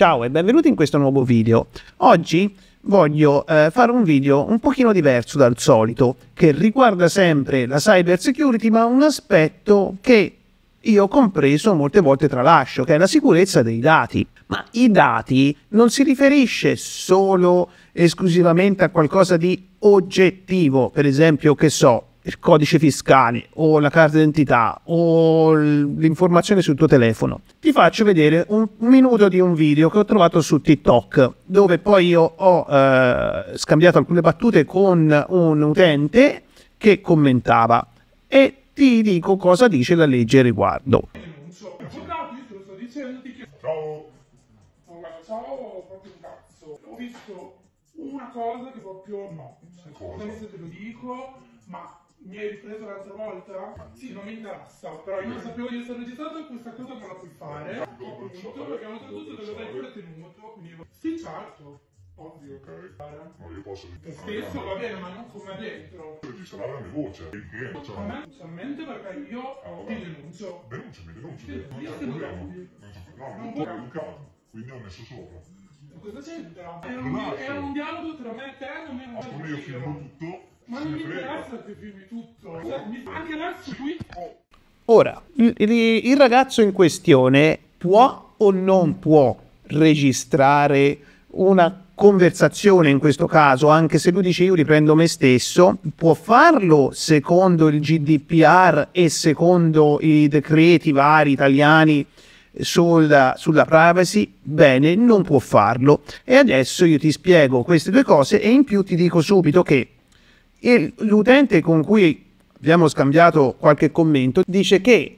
Ciao e benvenuti in questo nuovo video. Oggi voglio eh, fare un video un pochino diverso dal solito che riguarda sempre la cyber security ma un aspetto che io ho compreso molte volte tralascio che è la sicurezza dei dati. Ma i dati non si riferisce solo esclusivamente a qualcosa di oggettivo, per esempio che so il codice fiscale o la carta d'identità o l'informazione sul tuo telefono, ti faccio vedere un minuto di un video che ho trovato su TikTok, dove poi io ho eh, scambiato alcune battute con un utente che commentava e ti dico cosa dice la legge riguardo. Ho visto una cosa che proprio no, cioè, adesso te lo dico, ma mi hai preso l'altra volta? Sì, non mi interessa, però io non mm. sapevo di essere registrato e questa cosa non la puoi fare. Ho punto perché oltretutto te lo dai pure tenuto, quindi... Sì, certo. Ovvio. Ok. Ma io posso registrare. Stesso va bene, ma non come dentro. sarà la mia voce. Il che? Cioè. Specialmente perché io ti denuncio. Denunciami, denunciami. Sì, io ti denuncio. No, non puoi educato. Quindi ho messo sopra. Cosa c'entra? Era un dialogo tra me e te, non era un dialogo. Io filmo tutto ma non mi interessa se filmi tutto. Cioè, Anche adesso qui. Ora, il, il ragazzo in questione può o non può registrare una conversazione in questo caso, anche se lui dice io riprendo me stesso, può farlo secondo il GDPR e secondo i decreti vari italiani sulla, sulla, privacy? Bene, non può farlo. E adesso io ti spiego queste due cose e in più ti dico subito che e l'utente con cui abbiamo scambiato qualche commento dice che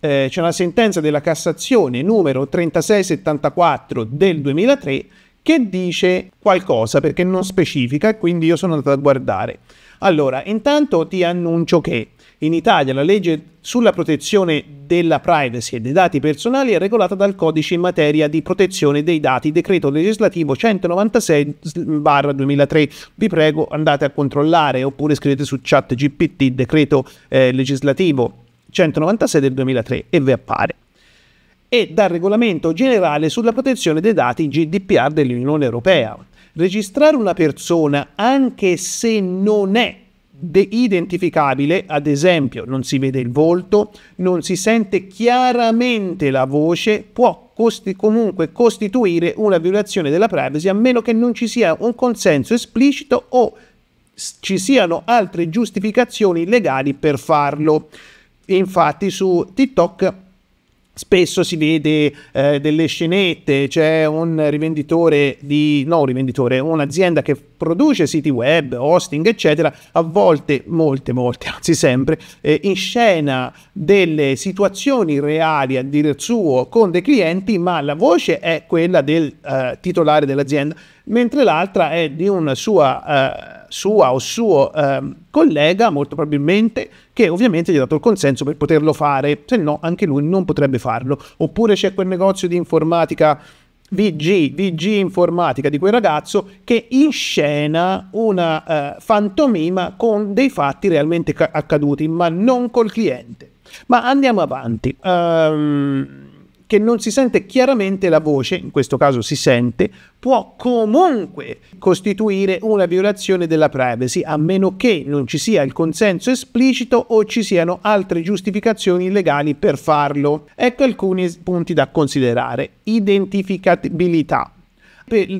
eh, c'è una sentenza della Cassazione numero 3674 del 2003 che dice qualcosa perché non specifica, quindi io sono andato a guardare. Allora, intanto ti annuncio che in Italia la legge sulla protezione della privacy e dei dati personali è regolata dal codice in materia di protezione dei dati, decreto legislativo 196-2003. Vi prego andate a controllare oppure scrivete su chat GPT decreto eh, legislativo 196 del 2003 e vi appare e dal Regolamento generale sulla protezione dei dati GDPR dell'Unione Europea. Registrare una persona, anche se non è identificabile, ad esempio non si vede il volto, non si sente chiaramente la voce, può costi- comunque costituire una violazione della privacy a meno che non ci sia un consenso esplicito o ci siano altre giustificazioni legali per farlo. Infatti su TikTok spesso si vede eh, delle scenette, c'è un rivenditore di no, rivenditore, un'azienda che produce siti web, hosting, eccetera, a volte, molte, molte, anzi sempre, eh, in scena delle situazioni reali a dire suo con dei clienti, ma la voce è quella del eh, titolare dell'azienda, mentre l'altra è di un sua... Eh, sua o suo eh, collega, molto probabilmente, che ovviamente gli ha dato il consenso per poterlo fare, se no anche lui non potrebbe farlo. Oppure c'è quel negozio di informatica VG, VG informatica di quel ragazzo che inscena una uh, fantomima con dei fatti realmente accaduti, ma non col cliente. Ma andiamo avanti. Um, che non si sente chiaramente la voce, in questo caso si sente, può comunque costituire una violazione della privacy, a meno che non ci sia il consenso esplicito o ci siano altre giustificazioni legali per farlo. Ecco alcuni punti da considerare. Identificabilità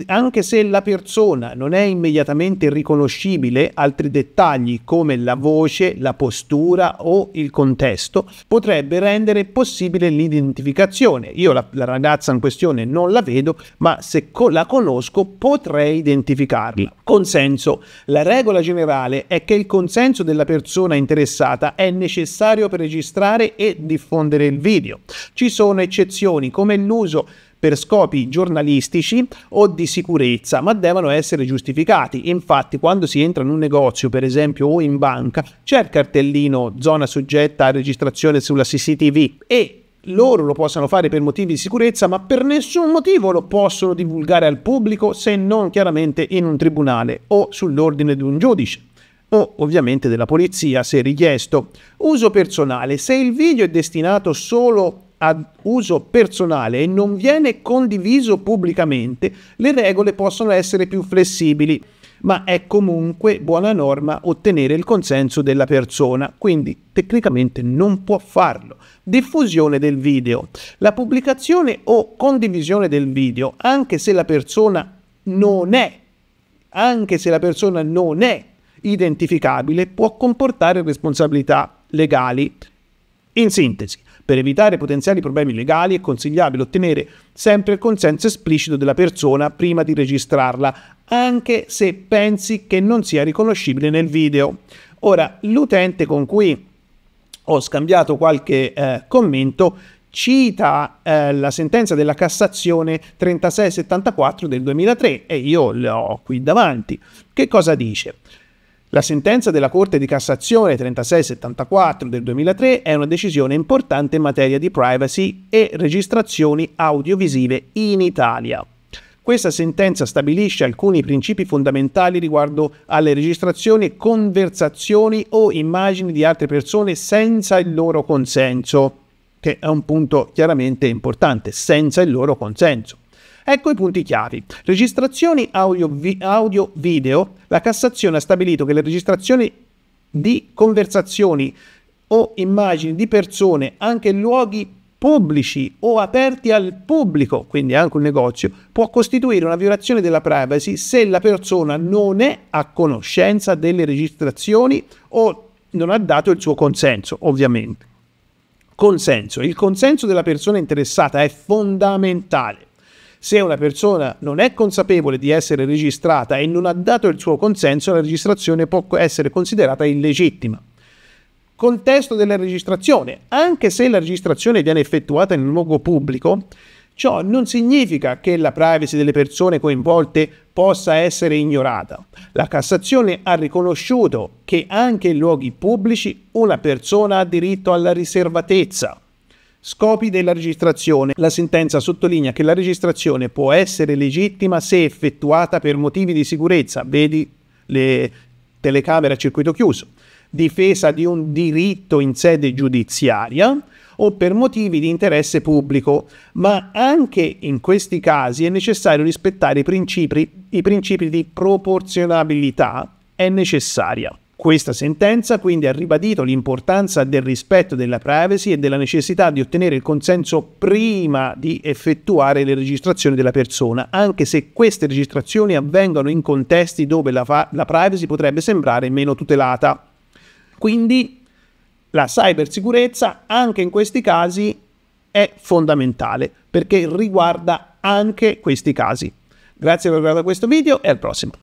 anche se la persona non è immediatamente riconoscibile, altri dettagli come la voce, la postura o il contesto potrebbe rendere possibile l'identificazione. Io la, la ragazza in questione non la vedo, ma se co- la conosco potrei identificarla. Consenso. La regola generale è che il consenso della persona interessata è necessario per registrare e diffondere il video. Ci sono eccezioni come l'uso per scopi giornalistici o di sicurezza, ma devono essere giustificati. Infatti, quando si entra in un negozio, per esempio, o in banca, c'è il cartellino zona soggetta a registrazione sulla CCTV e loro lo possono fare per motivi di sicurezza, ma per nessun motivo lo possono divulgare al pubblico se non chiaramente in un tribunale o sull'ordine di un giudice o ovviamente della polizia se richiesto. Uso personale, se il video è destinato solo ad uso personale e non viene condiviso pubblicamente, le regole possono essere più flessibili, ma è comunque buona norma ottenere il consenso della persona, quindi tecnicamente non può farlo. Diffusione del video. La pubblicazione o condivisione del video, anche se la persona non è, anche se la persona non è identificabile, può comportare responsabilità legali. In sintesi, per evitare potenziali problemi legali è consigliabile ottenere sempre il consenso esplicito della persona prima di registrarla, anche se pensi che non sia riconoscibile nel video. Ora, l'utente con cui ho scambiato qualche eh, commento cita eh, la sentenza della Cassazione 3674 del 2003 e io l'ho qui davanti. Che cosa dice? La sentenza della Corte di Cassazione 3674 del 2003 è una decisione importante in materia di privacy e registrazioni audiovisive in Italia. Questa sentenza stabilisce alcuni principi fondamentali riguardo alle registrazioni, conversazioni o immagini di altre persone senza il loro consenso, che è un punto chiaramente importante, senza il loro consenso. Ecco i punti chiavi. Registrazioni audio-video. Audio, la Cassazione ha stabilito che le registrazioni di conversazioni o immagini di persone, anche in luoghi pubblici o aperti al pubblico, quindi anche un negozio, può costituire una violazione della privacy se la persona non è a conoscenza delle registrazioni o non ha dato il suo consenso, ovviamente. Consenso. Il consenso della persona interessata è fondamentale. Se una persona non è consapevole di essere registrata e non ha dato il suo consenso, la registrazione può essere considerata illegittima. Contesto della registrazione. Anche se la registrazione viene effettuata in un luogo pubblico, Ciò non significa che la privacy delle persone coinvolte possa essere ignorata. La Cassazione ha riconosciuto che anche in luoghi pubblici una persona ha diritto alla riservatezza. Scopi della registrazione. La sentenza sottolinea che la registrazione può essere legittima se effettuata per motivi di sicurezza, vedi le telecamere a circuito chiuso, difesa di un diritto in sede giudiziaria o per motivi di interesse pubblico, ma anche in questi casi è necessario rispettare i principi, i principi di proporzionabilità è necessaria. Questa sentenza quindi ha ribadito l'importanza del rispetto della privacy e della necessità di ottenere il consenso prima di effettuare le registrazioni della persona, anche se queste registrazioni avvengono in contesti dove la, la privacy potrebbe sembrare meno tutelata. Quindi la cybersicurezza anche in questi casi è fondamentale perché riguarda anche questi casi. Grazie per aver guardato questo video e al prossimo.